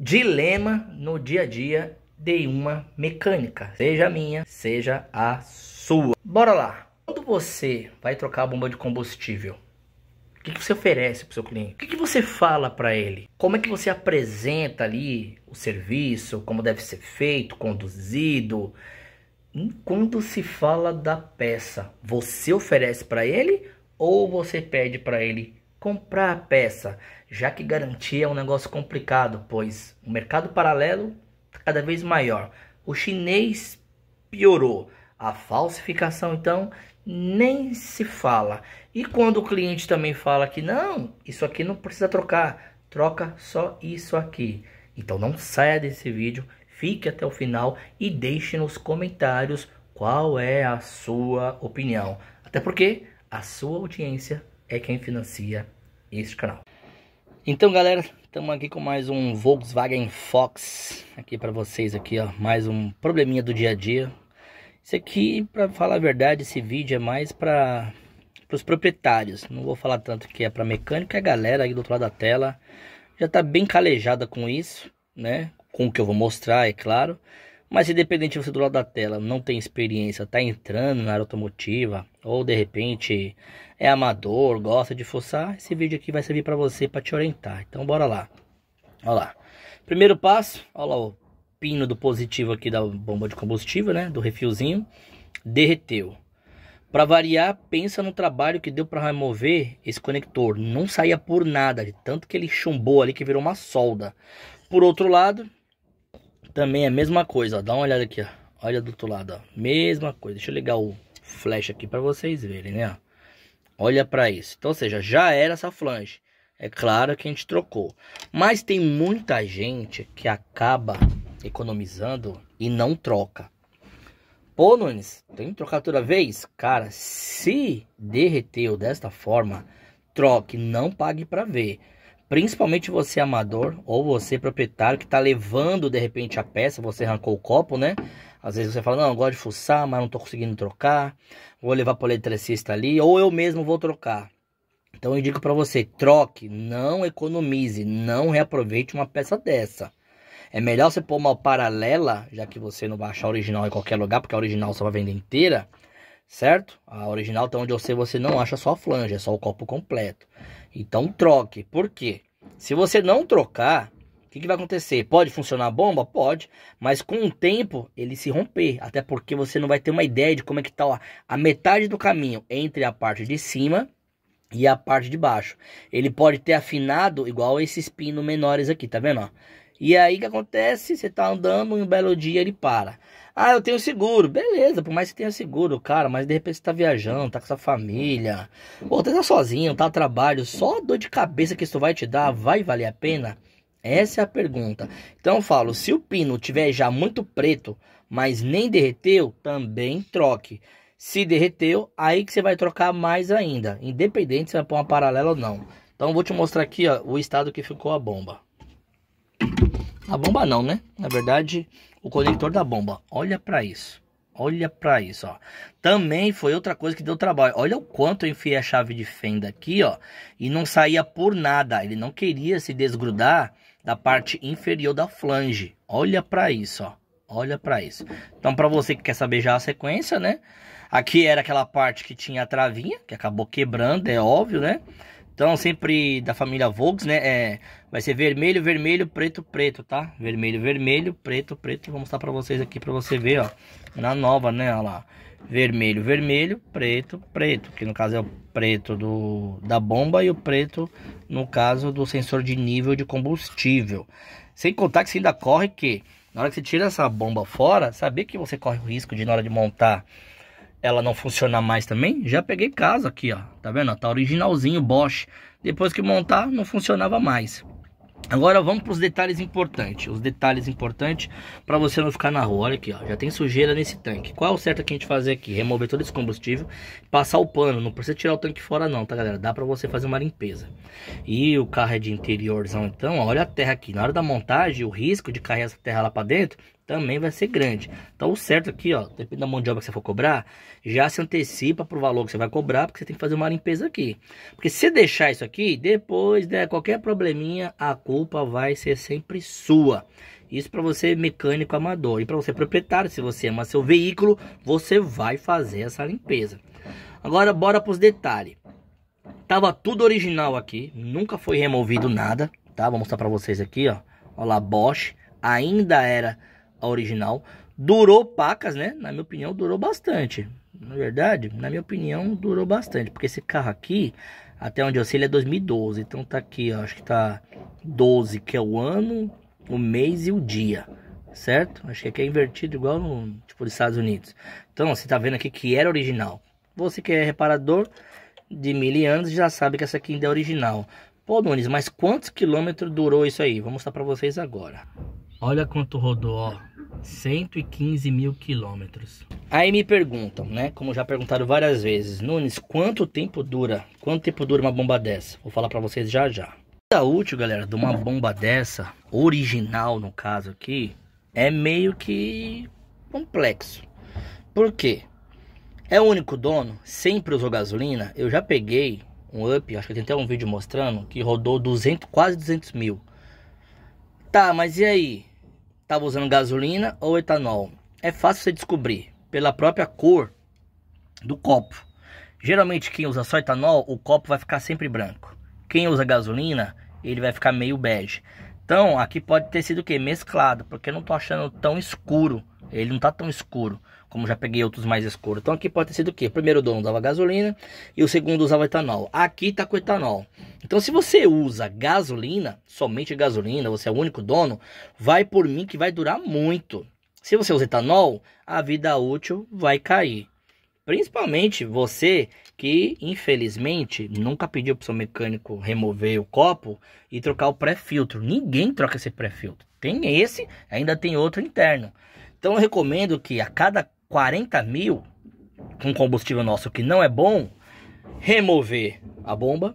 Dilema no dia a dia de uma mecânica, seja minha, seja a sua. Bora lá. Quando você vai trocar a bomba de combustível, o que, que você oferece para o seu cliente? O que, que você fala para ele? Como é que você apresenta ali o serviço? Como deve ser feito, conduzido? E quando se fala da peça, você oferece para ele ou você pede para ele comprar a peça? Já que garantia é um negócio complicado, pois o mercado paralelo está cada vez maior. O chinês piorou. A falsificação, então, nem se fala. E quando o cliente também fala que não, isso aqui não precisa trocar, troca só isso aqui. Então não saia desse vídeo, fique até o final e deixe nos comentários qual é a sua opinião. Até porque a sua audiência é quem financia este canal. Então, galera, estamos aqui com mais um Volkswagen Fox aqui para vocês aqui, ó, mais um probleminha do dia a dia, isso aqui, para falar a verdade, esse vídeo é mais para os proprietários. Não vou falar tanto que é para mecânico, é a galera aí do outro lado da tela já está bem calejada com isso, né? Com o que eu vou mostrar, é claro. Mas independente de você do lado da tela não tem experiência, tá entrando na área automotiva, ou de repente é amador, gosta de forçar, esse vídeo aqui vai servir para você para te orientar. Então bora lá. Olha lá. Primeiro passo, olha lá o pino do positivo aqui da bomba de combustível, né? Do refilzinho, derreteu. Para variar, pensa no trabalho que deu para remover esse conector. Não saía por nada, de tanto que ele chumbou ali que virou uma solda. Por outro lado, também é a mesma coisa. Ó. Dá uma olhada aqui, ó. olha do outro lado, ó. mesma coisa. Deixa eu ligar o flash aqui para vocês verem, né? Olha para isso. Então, ou seja, já era essa flange. É claro que a gente trocou. Mas tem muita gente que acaba economizando e não troca. Pô, Nunes, tem que trocar toda vez? Cara, se derreteu desta forma, troque, não pague para ver. Principalmente você amador ou você proprietário que está levando de repente a peça, você arrancou o copo, né? Às vezes você fala, não, eu gosto de fuçar, mas não estou conseguindo trocar. Vou levar para o eletricista ali, ou eu mesmo vou trocar. Então eu digo para você, troque, não economize, não reaproveite uma peça dessa. É melhor você pôr uma paralela, já que você não vai achar a original em qualquer lugar, porque a original só vai vender inteira, certo? A original tá onde você, você não acha só a flange, é só o copo completo. Então troque. Por quê? Se você não trocar, o que, que vai acontecer? Pode funcionar a bomba? Pode. Mas com o tempo, ele se romper. Até porque você não vai ter uma ideia de como é que tá a metade do caminho entre a parte de cima e a parte de baixo. Ele pode ter afinado igual esses pinos menores aqui, tá vendo? Ó? E aí o que acontece? Você tá andando e um belo dia ele para. Ah, eu tenho seguro. Beleza, por mais que tenha seguro, cara, mas de repente você tá viajando, tá com sua família, ou você tá sozinho, tá a trabalho, só a dor de cabeça que isso vai te dar, vai valer a pena? Essa é a pergunta. Então eu falo, se o pino tiver já muito preto, mas nem derreteu, também troque. Se derreteu, aí que você vai trocar mais ainda, independente se vai pôr uma paralela ou não. Então eu vou te mostrar aqui ó, o estado que ficou a bomba. A bomba não, né? Na verdade, o conector da bomba. Olha para isso. Olha para isso, ó. Também foi outra coisa que deu trabalho. Olha o quanto eu enfiei a chave de fenda aqui, ó, e não saía por nada. Ele não queria se desgrudar da parte inferior da flange. Olha para isso, ó. Olha para isso. Então, para você que quer saber já a sequência, né? Aqui era aquela parte que tinha a travinha, que acabou quebrando, é óbvio, né? Então, sempre da família Volks, né? É, vai ser vermelho, vermelho, preto, preto, tá? Vermelho, vermelho, preto, preto. Vou mostrar pra vocês aqui, pra você ver, ó. Na nova, né? Olha lá. Vermelho, vermelho, preto, preto. Que no caso é o preto do, da bomba e o preto, no caso, do sensor de nível de combustível. Sem contar que você ainda corre que... Na hora que você tira essa bomba fora, sabia que você corre o risco de, na hora de montar ela não funciona mais também, já peguei casa aqui, ó. Tá vendo? Tá originalzinho, Bosch. Depois que montar, não funcionava mais. Agora vamos para os detalhes importantes. Os detalhes importantes para você não ficar na rua. Olha aqui, ó, já tem sujeira nesse tanque. Qual é o certo que a gente fazer aqui? Remover todo esse combustível, passar o pano. Não precisa tirar o tanque fora não, tá galera? Dá para você fazer uma limpeza. E o carro é de interiorzão então, ó, olha a terra aqui. Na hora da montagem, o risco de carregar essa terra lá para dentro também vai ser grande. Então o certo aqui, ó, depende da mão de obra que você for cobrar, já se antecipa pro valor que você vai cobrar, porque você tem que fazer uma limpeza aqui. Porque se deixar isso aqui, depois der né, qualquer probleminha, a culpa vai ser sempre sua. Isso para você mecânico amador e para você proprietário, se você ama seu veículo, você vai fazer essa limpeza. Agora bora para os detalhes. Tava tudo original aqui, nunca foi removido nada, tá? Vou mostrar para vocês aqui, ó. Olha lá, Bosch ainda era a original. Durou pacas, né? Na minha opinião, durou bastante. Na é verdade, na minha opinião, durou bastante. Porque esse carro aqui, até onde eu sei, ele é 2012. Então tá aqui, ó, acho que tá 12, que é o ano, o mês e o dia. Certo? Acho que aqui é invertido igual no tipo dos Estados Unidos. Então, você tá vendo aqui que era original. Você que é reparador de mil anos já sabe que essa aqui ainda é original. Pô, Nunes, mas quantos quilômetros durou isso aí? Vou mostrar para vocês agora. Olha quanto rodou, ó. 115 mil quilômetros. Aí me perguntam, né? Como já perguntaram várias vezes, Nunes, quanto tempo dura? Quanto tempo dura uma bomba dessa? Vou falar para vocês já já. A útil, galera, de uma bomba dessa, original no caso aqui, é meio que complexo. Por quê? É o único dono, sempre usou gasolina. Eu já peguei um up, acho que tem até um vídeo mostrando, que rodou 200, quase 200 mil. Tá, mas e aí? estava usando gasolina ou etanol. É fácil você descobrir pela própria cor do copo. Geralmente quem usa só etanol, o copo vai ficar sempre branco. Quem usa gasolina, ele vai ficar meio bege. Então, aqui pode ter sido o que? Mesclado, porque eu não tô achando tão escuro. Ele não tá tão escuro, como já peguei outros mais escuros. Então aqui pode ter sido o quê? O primeiro dono usava gasolina e o segundo usava etanol. Aqui tá com etanol. Então se você usa gasolina, somente gasolina, você é o único dono, vai por mim que vai durar muito. Se você usa etanol, a vida útil vai cair. Principalmente você que, infelizmente, nunca pediu para o seu mecânico remover o copo e trocar o pré-filtro. Ninguém troca esse pré-filtro. Tem esse, ainda tem outro interno. Então eu recomendo que a cada 40 mil, com combustível nosso que não é bom, remover a bomba.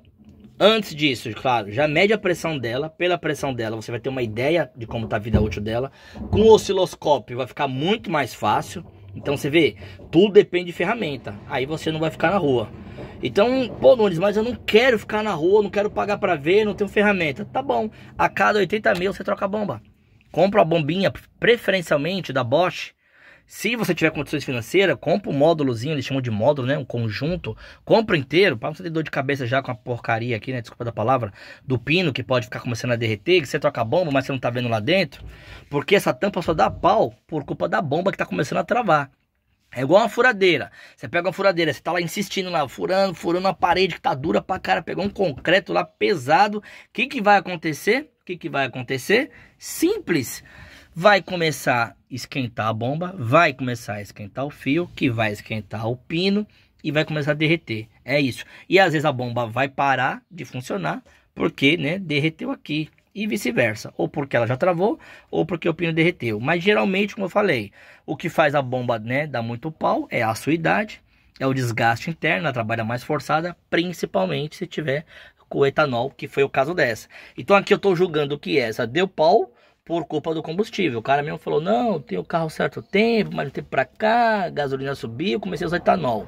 Antes disso, claro, já mede a pressão dela. Pela pressão dela, você vai ter uma ideia de como está a vida útil dela. Com o osciloscópio vai ficar muito mais fácil. Então você vê, tudo depende de ferramenta. Aí você não vai ficar na rua. Então, pô, Nunes, mas eu não quero ficar na rua, não quero pagar para ver, não tenho ferramenta. Tá bom, a cada 80 mil você troca a bomba compra a bombinha, preferencialmente da Bosch. Se você tiver condições financeiras, compra um módulozinho, eles chamam de módulo, né? Um conjunto. Compra inteiro, para você ter dor de cabeça já com a porcaria aqui, né? Desculpa da palavra, do pino que pode ficar começando a derreter, que você troca a bomba, mas você não tá vendo lá dentro. Porque essa tampa só dá pau por culpa da bomba que tá começando a travar. É igual uma furadeira. Você pega uma furadeira, você tá lá insistindo lá, furando, furando uma parede que tá dura pra cara, pegou um concreto lá pesado. O que que vai acontecer? O que que vai acontecer? Simples. Vai começar a esquentar a bomba, vai começar a esquentar o fio, que vai esquentar o pino e vai começar a derreter. É isso. E às vezes a bomba vai parar de funcionar porque, né, derreteu aqui e vice-versa, ou porque ela já travou, ou porque o pino derreteu. Mas geralmente, como eu falei, o que faz a bomba né, dar muito pau é a sua idade, é o desgaste interno, ela trabalha mais forçada, principalmente se tiver com etanol, que foi o caso dessa. Então aqui eu estou julgando que essa deu pau por culpa do combustível. O cara mesmo falou: não, tem o carro certo tempo, mas não tem para cá, a gasolina subiu, comecei a usar etanol.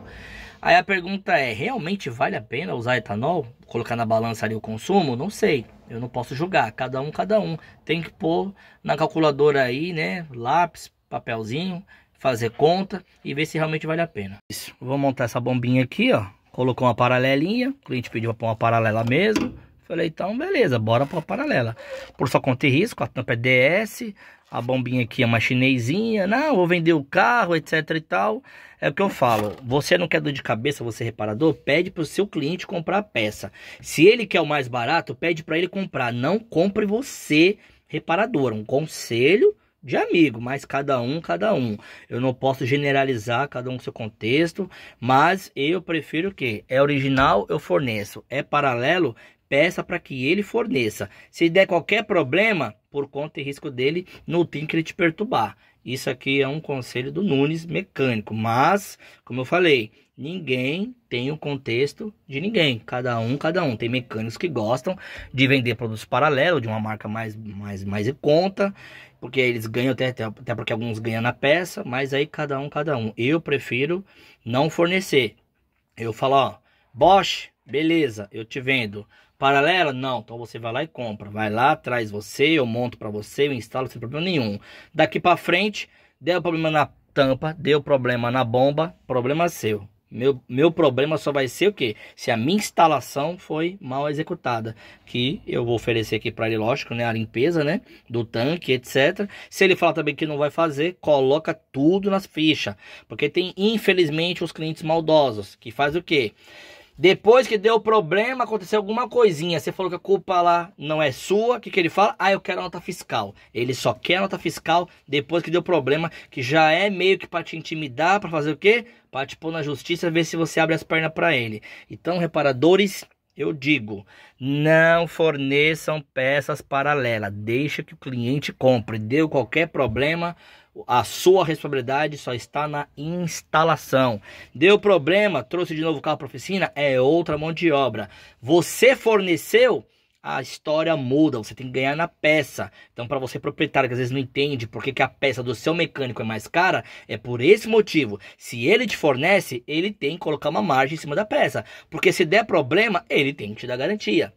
Aí a pergunta é: realmente vale a pena usar etanol? colocar na balança ali o consumo, não sei. Eu não posso julgar, cada um, cada um. Tem que pôr na calculadora aí, né? Lápis, papelzinho, fazer conta e ver se realmente vale a pena. Isso. Vou montar essa bombinha aqui, ó. Colocou uma paralelinha, o cliente pediu para uma paralela mesmo. Falei, então beleza, bora para paralela. Por sua conta e risco, a tampa é DS, a bombinha aqui é uma chinesinha, não, vou vender o carro, etc e tal. É o que eu falo, você não quer dor de cabeça, você é reparador, pede para o seu cliente comprar a peça. Se ele quer o mais barato, pede para ele comprar, não compre você, reparador. Um conselho de amigo, mas cada um, cada um. Eu não posso generalizar cada um com seu contexto, mas eu prefiro que é original, eu forneço. É paralelo, peça para que ele forneça. Se der qualquer problema, por conta e risco dele, não tem que ele te perturbar. Isso aqui é um conselho do Nunes mecânico, mas, como eu falei, ninguém tem o contexto de ninguém. Cada um, cada um. Tem mecânicos que gostam de vender produtos paralelos, de uma marca mais, mais, mais em conta, porque eles ganham até, até porque alguns ganham na peça, mas aí cada um, cada um. Eu prefiro não fornecer. Eu falo, ó, Bosch, beleza, eu te vendo. Paralela? Não. Então você vai lá e compra. Vai lá, traz você, eu monto para você, eu instalo sem problema nenhum. Daqui para frente, deu problema na tampa, deu problema na bomba, problema seu. Meu, meu problema só vai ser o que? Se a minha instalação foi mal executada. Que eu vou oferecer aqui para ele, lógico, né? A limpeza, né? Do tanque, etc. Se ele falar também que não vai fazer, coloca tudo nas fichas. Porque tem, infelizmente, os clientes maldosos. Que faz o que? Depois que deu problema, aconteceu alguma coisinha. Você falou que a culpa lá não é sua. O que, que ele fala? Ah, eu quero nota fiscal. Ele só quer nota fiscal depois que deu problema, que já é meio que para te intimidar, para fazer o quê? Para te pôr na justiça, ver se você abre as pernas para ele. Então, reparadores, eu digo, não forneçam peças paralelas. Deixa que o cliente compre. Deu qualquer problema, a sua responsabilidade só está na instalação. Deu problema, trouxe de novo o carro para oficina, é outra mão de obra. Você forneceu, a história muda, você tem que ganhar na peça. Então, para você proprietário que às vezes não entende por que, que a peça do seu mecânico é mais cara, é por esse motivo. Se ele te fornece, ele tem que colocar uma margem em cima da peça, porque se der problema, ele tem que te dar garantia.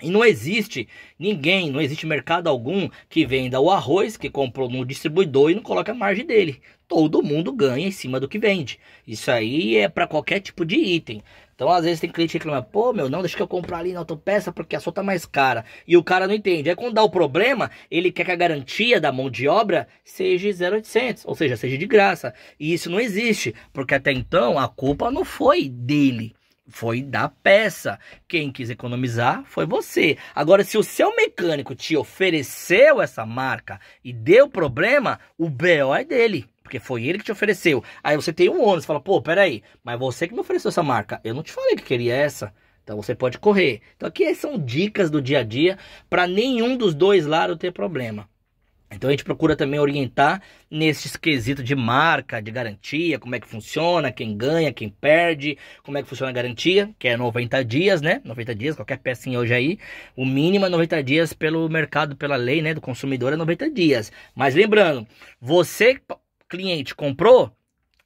E não existe ninguém, não existe mercado algum que venda o arroz que comprou no distribuidor e não coloque a margem dele. Todo mundo ganha em cima do que vende. Isso aí é para qualquer tipo de item. Então, às vezes, tem cliente que reclama: pô, meu, não, deixa eu comprar ali na autopeça porque a sua tá mais cara. E o cara não entende. Aí, quando dá o problema, ele quer que a garantia da mão de obra seja 0,800, ou seja, seja de graça. E isso não existe, porque até então a culpa não foi dele foi da peça. Quem quis economizar foi você. Agora, se o seu mecânico te ofereceu essa marca e deu problema, o BO é dele. Porque foi ele que te ofereceu. Aí você tem um ônus, fala, pô, peraí, mas você que me ofereceu essa marca. Eu não te falei que queria essa. Então você pode correr. Então aqui são dicas do dia a dia para nenhum dos dois lados ter problema. Então a gente procura também orientar nesse esquisito de marca, de garantia, como é que funciona, quem ganha, quem perde, como é que funciona a garantia, que é 90 dias, né? 90 dias, qualquer pecinha hoje aí, o mínimo é 90 dias pelo mercado, pela lei, né, do consumidor é 90 dias. Mas lembrando, você cliente comprou,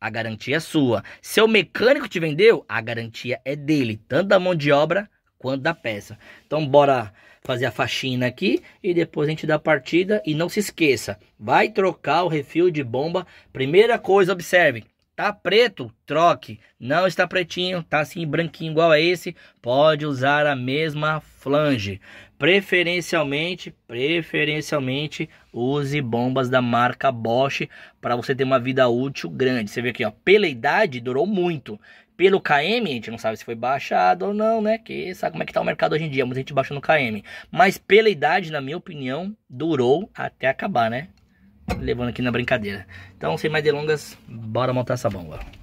a garantia é sua. Seu mecânico te vendeu, a garantia é dele, tanto da mão de obra quanto da peça. Então bora fazer a faxina aqui e depois a gente dá partida. E não se esqueça, vai trocar o refil de bomba. Primeira coisa, observe, tá preto, troque. Não está pretinho, tá assim branquinho igual a esse, pode usar a mesma flange. Preferencialmente, preferencialmente use bombas da marca Bosch para você ter uma vida útil grande. Você vê aqui, ó, pela idade durou muito, pelo KM, a gente não sabe se foi baixado ou não, né? Que sabe como é que tá o mercado hoje em dia, muita gente baixando no KM. Mas pela idade, na minha opinião, durou até acabar, né? Levando aqui na brincadeira. Então, sem mais delongas, bora montar essa bomba.